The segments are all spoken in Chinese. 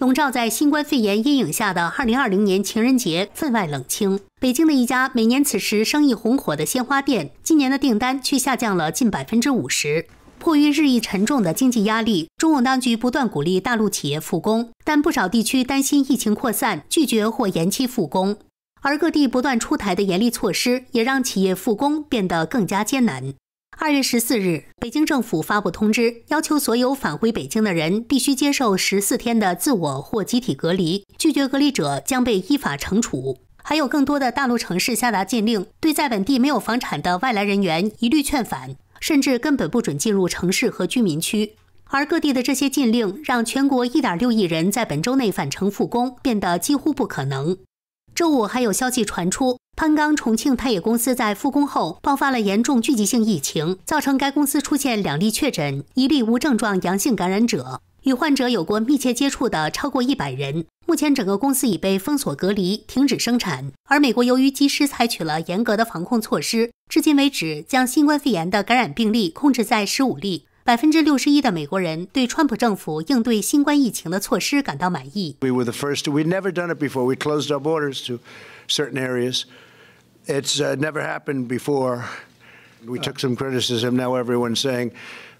笼罩在新冠肺炎阴影下的二零二零年情人节分外冷清。北京的一家每年此时生意红火的鲜花店，今年的订单却下降了近百分之五十。迫于日益沉重的经济压力，中共当局不断鼓励大陆企业复工，但不少地区担心疫情扩散，拒绝或延期复工。而各地不断出台的严厉措施，也让企业复工变得更加艰难。二月十四日，北京政府发布通知，要求所有返回北京的人必须接受十四天的自我或集体隔离，拒绝隔离者将被依法惩处。还有更多的大陆城市下达禁令，对在本地没有房产的外来人员一律劝返，甚至根本不准进入城市和居民区。而各地的这些禁令，让全国一点六亿人在本周内返程复工变得几乎不可能。周五还有消息传出。攀钢重庆钛冶公司在复工后爆发了严重聚集性疫情，造成该公司出现两例确诊、一例无症状阳性感染者，与患者有过密切接触的超过一百人。目前整个公司已被封锁隔离，停止生产。而美国由于及时采取了严格的防控措施，至今为止将新冠肺炎的感染病例控制在十五例。百分之六十一的美国人对川普政府应对新冠疫情的措施感到满意。We were the first. We d never done it before. We closed our borders to certain areas. It's it's never happened before. We took some criticism. Now everyone's saying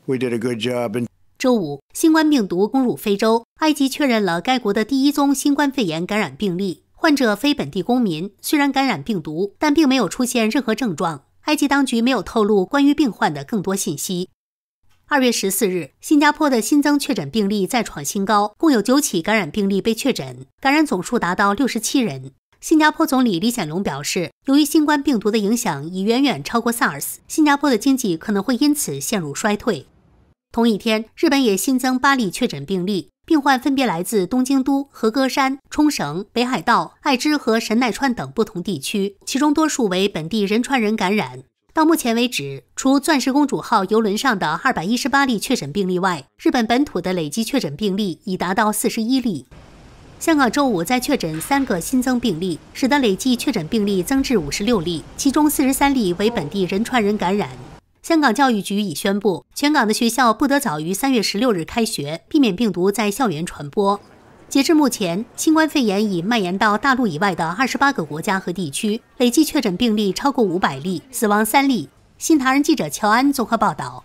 we did a good job. And 周五，新冠病毒攻入非洲，埃及确认了该国的第一宗新冠肺炎感染病例，患者非本地公民，虽然感染病毒，但并没有出现任何症状。埃及当局没有透露关于病患的更多信息。二月十四日，新加坡的新增确诊病例再创新高，共有九起感染病例被确诊，感染总数达到六十七人。新加坡总理李显龙表示，由于新冠病毒的影响已远远超过 SARS，新加坡的经济可能会因此陷入衰退。同一天，日本也新增八例确诊病例，病患分别来自东京都、和歌山、冲绳、北海道、爱知和神奈川等不同地区，其中多数为本地人传人感染。到目前为止，除钻石公主号邮轮上的二百一十八例确诊病例外，日本本土的累计确诊病例已达到四十一例。香港周五再确诊三个新增病例，使得累计确诊病例增至五十六例，其中四十三例为本地人传人感染。香港教育局已宣布，全港的学校不得早于三月十六日开学，避免病毒在校园传播。截至目前，新冠肺炎已蔓延到大陆以外的二十八个国家和地区，累计确诊病例超过五百例，死亡三例。新唐人记者乔安综合报道。